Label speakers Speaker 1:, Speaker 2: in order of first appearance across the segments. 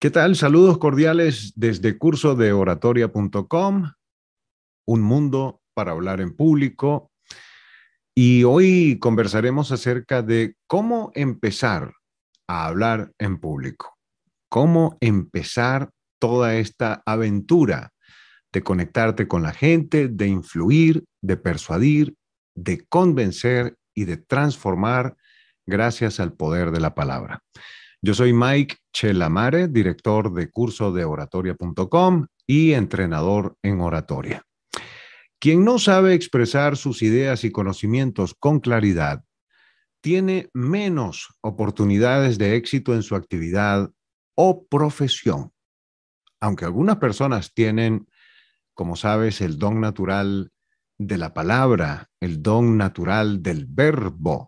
Speaker 1: ¿Qué tal? Saludos cordiales desde curso de un mundo para hablar en público. Y hoy conversaremos acerca de cómo empezar a hablar en público, cómo empezar toda esta aventura de conectarte con la gente, de influir, de persuadir, de convencer y de transformar gracias al poder de la palabra. Yo soy Mike Chelamare, director de curso de oratoria.com y entrenador en oratoria. Quien no sabe expresar sus ideas y conocimientos con claridad, tiene menos oportunidades de éxito en su actividad o profesión. Aunque algunas personas tienen, como sabes, el don natural de la palabra, el don natural del verbo,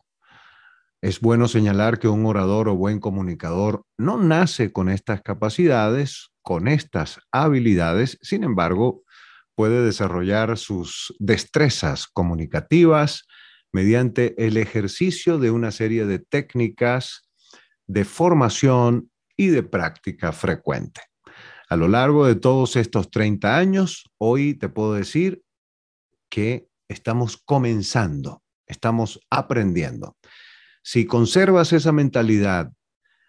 Speaker 1: es bueno señalar que un orador o buen comunicador no nace con estas capacidades, con estas habilidades, sin embargo, puede desarrollar sus destrezas comunicativas mediante el ejercicio de una serie de técnicas de formación y de práctica frecuente. A lo largo de todos estos 30 años, hoy te puedo decir que estamos comenzando, estamos aprendiendo. Si conservas esa mentalidad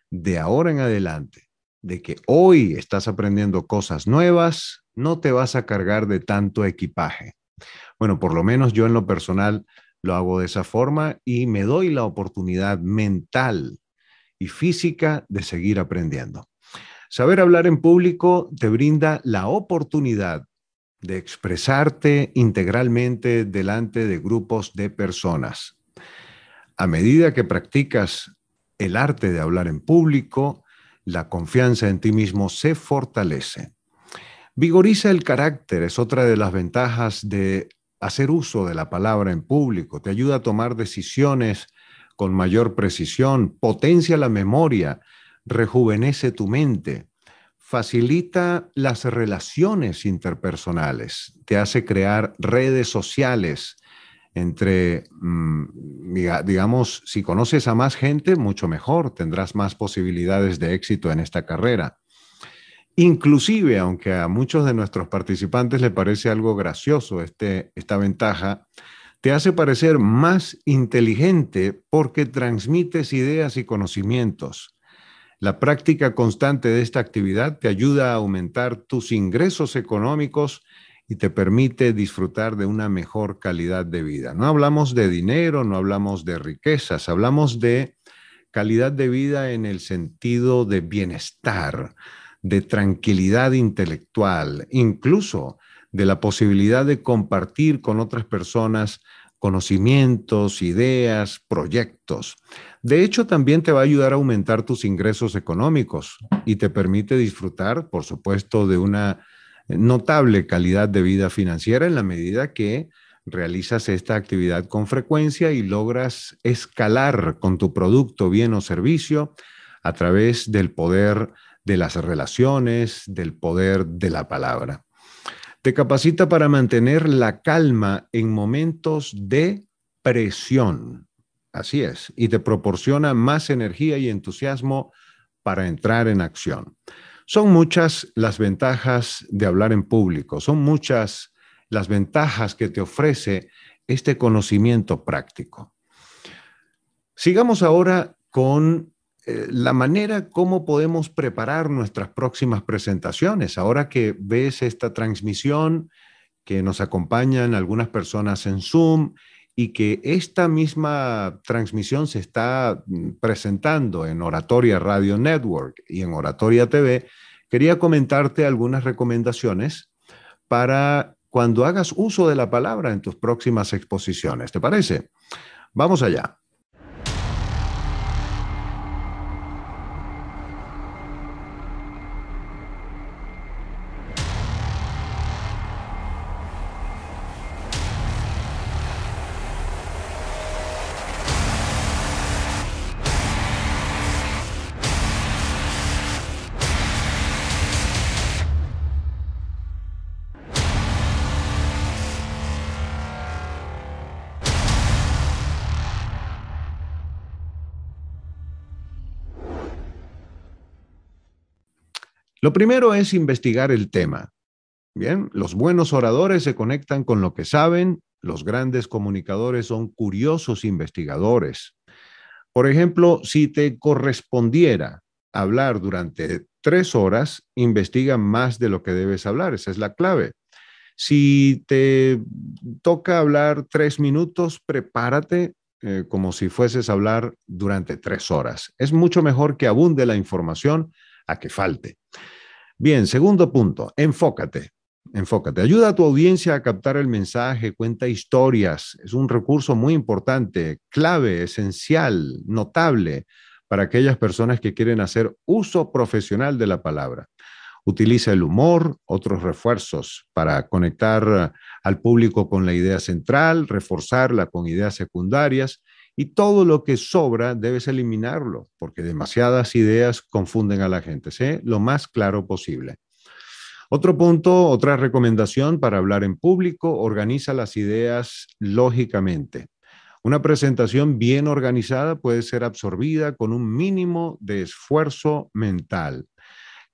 Speaker 1: de ahora en adelante, de que hoy estás aprendiendo cosas nuevas, no te vas a cargar de tanto equipaje. Bueno, por lo menos yo en lo personal lo hago de esa forma y me doy la oportunidad mental y física de seguir aprendiendo. Saber hablar en público te brinda la oportunidad de expresarte integralmente delante de grupos de personas. A medida que practicas el arte de hablar en público, la confianza en ti mismo se fortalece. Vigoriza el carácter, es otra de las ventajas de hacer uso de la palabra en público. Te ayuda a tomar decisiones con mayor precisión, potencia la memoria, rejuvenece tu mente, facilita las relaciones interpersonales, te hace crear redes sociales entre, mm, digamos, si conoces a más gente, mucho mejor, tendrás más posibilidades de éxito en esta carrera. Inclusive, aunque a muchos de nuestros participantes le parece algo gracioso este, esta ventaja, te hace parecer más inteligente porque transmites ideas y conocimientos. La práctica constante de esta actividad te ayuda a aumentar tus ingresos económicos y te permite disfrutar de una mejor calidad de vida. No hablamos de dinero, no hablamos de riquezas, hablamos de calidad de vida en el sentido de bienestar, de tranquilidad intelectual, incluso de la posibilidad de compartir con otras personas conocimientos, ideas, proyectos. De hecho, también te va a ayudar a aumentar tus ingresos económicos y te permite disfrutar, por supuesto, de una notable calidad de vida financiera en la medida que realizas esta actividad con frecuencia y logras escalar con tu producto, bien o servicio a través del poder de las relaciones, del poder de la palabra. Te capacita para mantener la calma en momentos de presión. Así es, y te proporciona más energía y entusiasmo para entrar en acción. Son muchas las ventajas de hablar en público, son muchas las ventajas que te ofrece este conocimiento práctico. Sigamos ahora con eh, la manera como podemos preparar nuestras próximas presentaciones. Ahora que ves esta transmisión, que nos acompañan algunas personas en Zoom y que esta misma transmisión se está mm, presentando en Oratoria Radio Network y en Oratoria TV, quería comentarte algunas recomendaciones para cuando hagas uso de la palabra en tus próximas exposiciones. ¿Te parece? Vamos allá. Lo primero es investigar el tema. Bien, los buenos oradores se conectan con lo que saben, los grandes comunicadores son curiosos investigadores. Por ejemplo, si te correspondiera hablar durante tres horas, investiga más de lo que debes hablar, esa es la clave. Si te toca hablar tres minutos, prepárate eh, como si fueses a hablar durante tres horas. Es mucho mejor que abunde la información a que falte. Bien, segundo punto, enfócate. Enfócate, ayuda a tu audiencia a captar el mensaje, cuenta historias, es un recurso muy importante, clave, esencial, notable para aquellas personas que quieren hacer uso profesional de la palabra. Utiliza el humor, otros refuerzos para conectar eh, al público con la idea central, reforzarla con ideas secundarias y todo lo que sobra debes eliminarlo, porque demasiadas ideas confunden a la gente. lo más claro posible. Otro punto, otra recomendación para hablar en público, organiza las ideas lógicamente. Una presentación bien organizada puede ser absorbida con un mínimo de esfuerzo mental.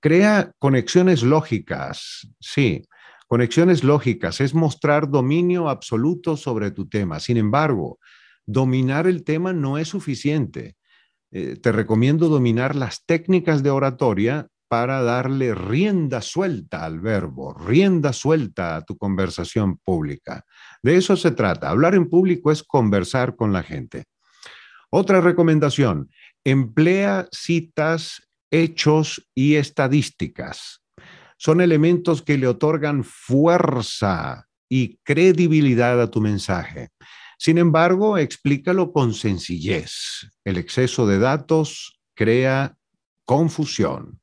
Speaker 1: Crea conexiones lógicas, sí, conexiones lógicas es mostrar dominio absoluto sobre tu tema. Sin embargo, dominar el tema no es suficiente. Eh, te recomiendo dominar las técnicas de oratoria para darle rienda suelta al verbo, rienda suelta a tu conversación pública. De eso se trata. Hablar en público es conversar con la gente. Otra recomendación, emplea citas, hechos y estadísticas. Son elementos que le otorgan fuerza y credibilidad a tu mensaje. Sin embargo, explícalo con sencillez. El exceso de datos crea confusión.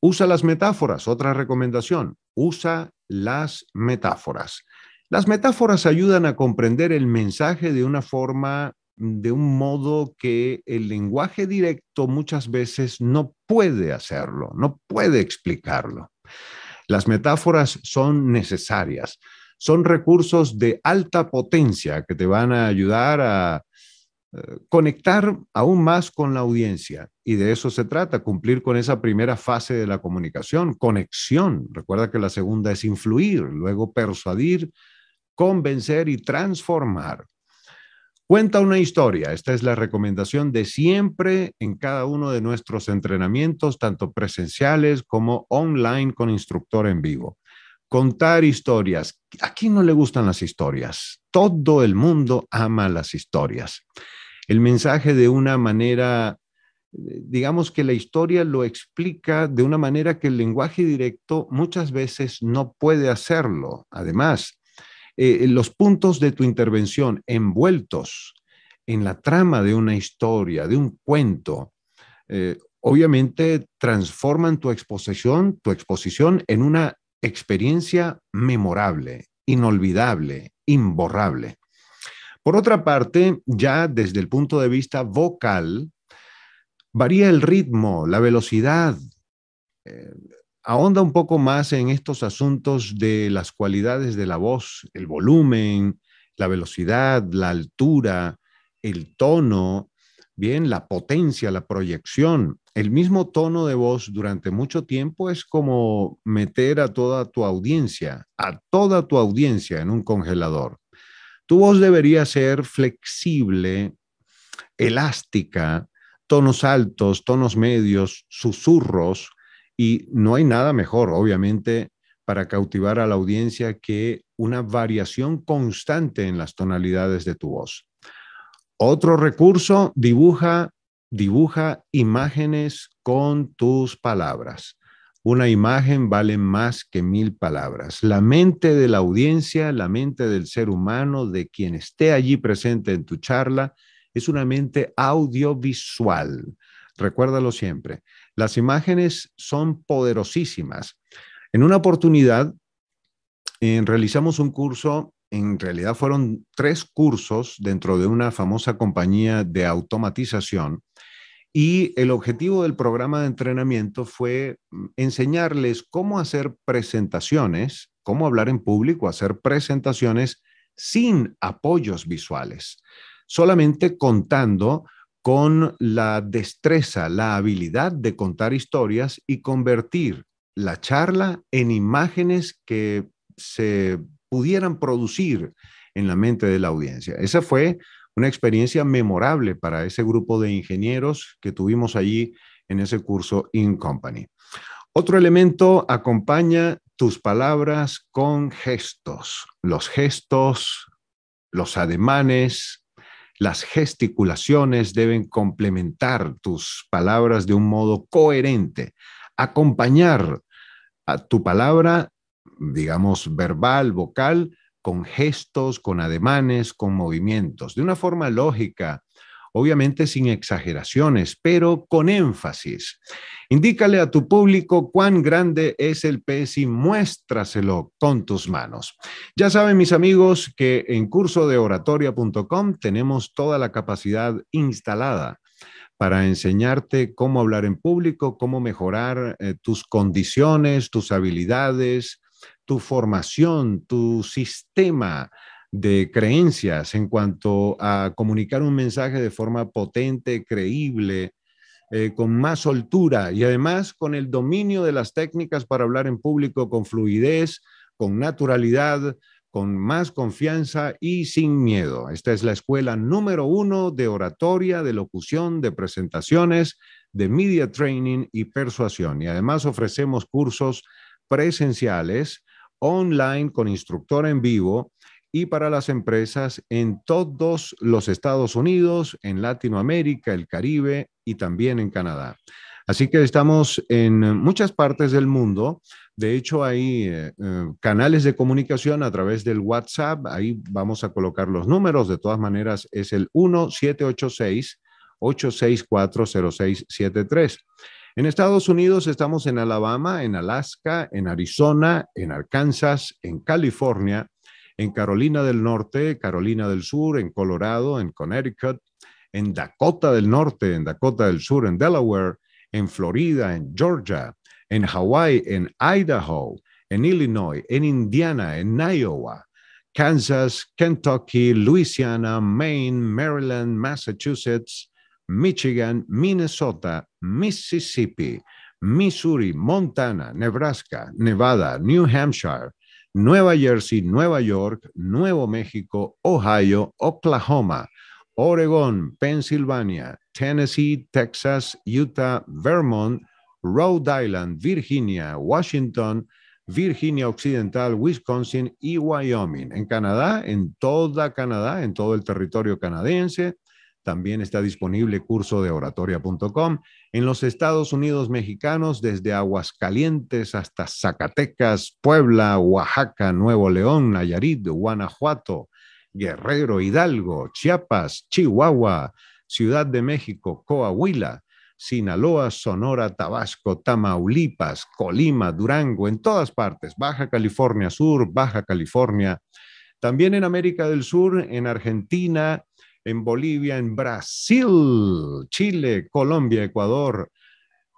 Speaker 1: Usa las metáforas, otra recomendación. Usa las metáforas. Las metáforas ayudan a comprender el mensaje de una forma, de un modo que el lenguaje directo muchas veces no puede hacerlo, no puede explicarlo. Las metáforas son necesarias son recursos de alta potencia que te van a ayudar a eh, conectar aún más con la audiencia. Y de eso se trata, cumplir con esa primera fase de la comunicación, conexión. Recuerda que la segunda es influir, luego persuadir, convencer y transformar. Cuenta una historia. Esta es la recomendación de siempre en cada uno de nuestros entrenamientos, tanto presenciales como online con instructor en vivo contar historias. ¿A quién no le gustan las historias? Todo el mundo ama las historias. El mensaje de una manera, digamos que la historia lo explica de una manera que el lenguaje directo muchas veces no puede hacerlo. Además, eh, los puntos de tu intervención envueltos en la trama de una historia, de un cuento, eh, obviamente transforman tu exposición, tu exposición en una experiencia memorable, inolvidable, imborrable. Por otra parte, ya desde el punto de vista vocal, varía el ritmo, la velocidad, eh, ahonda un poco más en estos asuntos de las cualidades de la voz, el volumen, la velocidad, la altura, el tono, Bien, la potencia, la proyección, el mismo tono de voz durante mucho tiempo es como meter a toda tu audiencia, a toda tu audiencia en un congelador. Tu voz debería ser flexible, elástica, tonos altos, tonos medios, susurros, y no hay nada mejor, obviamente, para cautivar a la audiencia que una variación constante en las tonalidades de tu voz. Otro recurso, dibuja, dibuja imágenes con tus palabras. Una imagen vale más que mil palabras. La mente de la audiencia, la mente del ser humano, de quien esté allí presente en tu charla, es una mente audiovisual. Recuérdalo siempre. Las imágenes son poderosísimas. En una oportunidad eh, realizamos un curso en realidad fueron tres cursos dentro de una famosa compañía de automatización y el objetivo del programa de entrenamiento fue mm, enseñarles cómo hacer presentaciones, cómo hablar en público, hacer presentaciones sin apoyos visuales, solamente contando con la destreza, la habilidad de contar historias y convertir la charla en imágenes que se pudieran producir en la mente de la audiencia. Esa fue una experiencia memorable para ese grupo de ingenieros que tuvimos allí en ese curso In Company. Otro elemento acompaña tus palabras con gestos. Los gestos, los ademanes, las gesticulaciones deben complementar tus palabras de un modo coherente, acompañar a tu palabra digamos, verbal, vocal, con gestos, con ademanes, con movimientos, de una forma lógica, obviamente sin exageraciones, pero con énfasis. Indícale a tu público cuán grande es el pez y muéstraselo con tus manos. Ya saben mis amigos que en curso de oratoria.com tenemos toda la capacidad instalada para enseñarte cómo hablar en público, cómo mejorar eh, tus condiciones, tus habilidades, tu formación, tu sistema de creencias en cuanto a comunicar un mensaje de forma potente, creíble, eh, con más soltura y además con el dominio de las técnicas para hablar en público con fluidez, con naturalidad, con más confianza y sin miedo. Esta es la escuela número uno de oratoria, de locución, de presentaciones, de media training y persuasión. Y además ofrecemos cursos presenciales online con instructor en vivo y para las empresas en todos los Estados Unidos, en Latinoamérica, el Caribe y también en Canadá. Así que estamos en muchas partes del mundo. De hecho, hay eh, eh, canales de comunicación a través del WhatsApp. Ahí vamos a colocar los números. De todas maneras, es el 1786 8640673. En Estados Unidos estamos en Alabama, en Alaska, en Arizona, en Arkansas, en California, en Carolina del Norte, Carolina del Sur, en Colorado, en Connecticut, en Dakota del Norte, en Dakota del Sur, en Delaware, en Florida, en Georgia, en Hawaii, en Idaho, en Illinois, en Indiana, en Iowa, Kansas, Kentucky, Louisiana, Maine, Maryland, Massachusetts, Michigan, Minnesota, Mississippi, Missouri, Montana, Nebraska, Nevada, New Hampshire, Nueva Jersey, Nueva York, Nuevo México, Ohio, Oklahoma, Oregon, Pensilvania, Tennessee, Texas, Utah, Vermont, Rhode Island, Virginia, Washington, Virginia Occidental, Wisconsin y Wyoming. En Canadá, en toda Canadá, en todo el territorio canadiense, también está disponible curso de oratoria.com en los Estados Unidos mexicanos, desde Aguascalientes hasta Zacatecas, Puebla, Oaxaca, Nuevo León, Nayarit, Guanajuato, Guerrero, Hidalgo, Chiapas, Chihuahua, Ciudad de México, Coahuila, Sinaloa, Sonora, Tabasco, Tamaulipas, Colima, Durango, en todas partes, Baja California Sur, Baja California. También en América del Sur, en Argentina, en Bolivia, en Brasil, Chile, Colombia, Ecuador,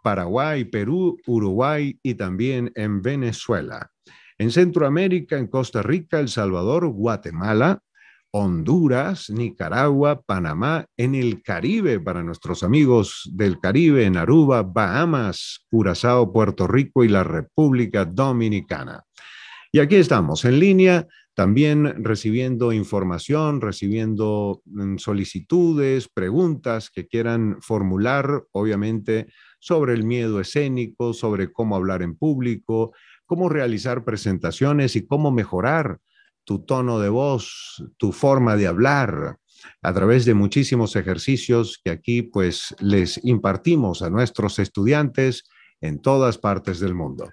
Speaker 1: Paraguay, Perú, Uruguay y también en Venezuela. En Centroamérica, en Costa Rica, El Salvador, Guatemala, Honduras, Nicaragua, Panamá, en el Caribe, para nuestros amigos del Caribe, en Aruba, Bahamas, Curazao, Puerto Rico y la República Dominicana. Y aquí estamos en línea también recibiendo información, recibiendo mm, solicitudes, preguntas que quieran formular, obviamente, sobre el miedo escénico, sobre cómo hablar en público, cómo realizar presentaciones y cómo mejorar tu tono de voz, tu forma de hablar, a través de muchísimos ejercicios que aquí pues les impartimos a nuestros estudiantes en todas partes del mundo.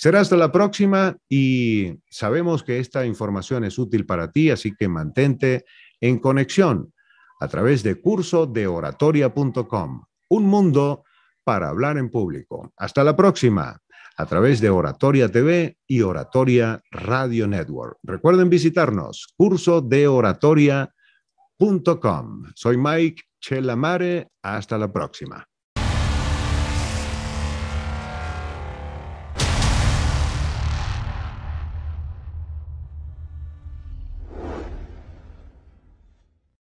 Speaker 1: Será hasta la próxima y sabemos que esta información es útil para ti, así que mantente en conexión a través de curso de oratoria.com. Un mundo para hablar en público. Hasta la próxima a través de Oratoria TV y Oratoria Radio Network. Recuerden visitarnos, curso de oratoria.com. Soy Mike Chelamare. Hasta la próxima.